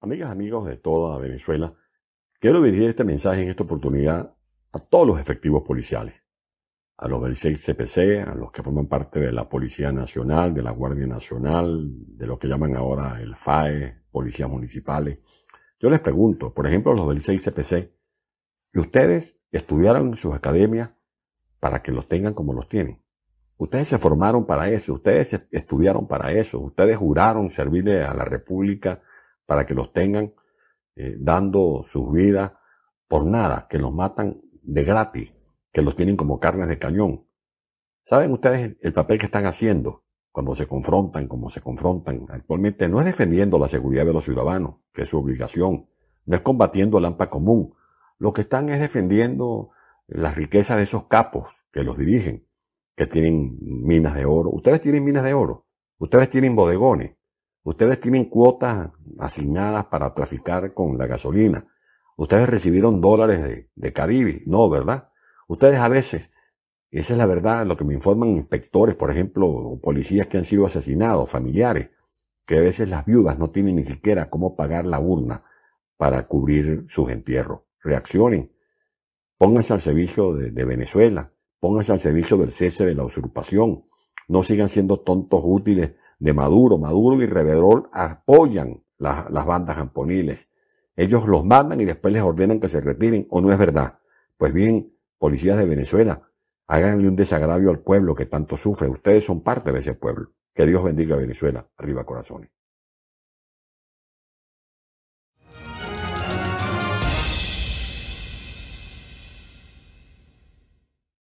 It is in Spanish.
amigas, amigos de toda Venezuela, quiero dirigir este mensaje en esta oportunidad a todos los efectivos policiales, a los del CPC, a los que forman parte de la Policía Nacional, de la Guardia Nacional, de lo que llaman ahora el FAE, policías municipales. Yo les pregunto, por ejemplo, a los del CPC, ¿y ustedes estudiaron en sus academias para que los tengan como los tienen? Ustedes se formaron para eso, ustedes estudiaron para eso, ustedes juraron servirle a la República para que los tengan eh, dando sus vidas por nada, que los matan de gratis, que los tienen como carnes de cañón. ¿Saben ustedes el papel que están haciendo cuando se confrontan, como se confrontan actualmente? No es defendiendo la seguridad de los ciudadanos, que es su obligación, no es combatiendo el AMPA común. Lo que están es defendiendo las riquezas de esos capos que los dirigen, que tienen minas de oro. Ustedes tienen minas de oro, ustedes tienen bodegones, Ustedes tienen cuotas asignadas para traficar con la gasolina. Ustedes recibieron dólares de, de Caribe. No, ¿verdad? Ustedes a veces, esa es la verdad, lo que me informan inspectores, por ejemplo, policías que han sido asesinados, familiares, que a veces las viudas no tienen ni siquiera cómo pagar la urna para cubrir sus entierros. Reaccionen. Pónganse al servicio de, de Venezuela. Pónganse al servicio del cese de la usurpación. No sigan siendo tontos útiles de Maduro. Maduro y Reverol apoyan las, las bandas amponiles. Ellos los mandan y después les ordenan que se retiren, o no es verdad. Pues bien, policías de Venezuela, háganle un desagravio al pueblo que tanto sufre. Ustedes son parte de ese pueblo. Que Dios bendiga a Venezuela. Arriba corazones.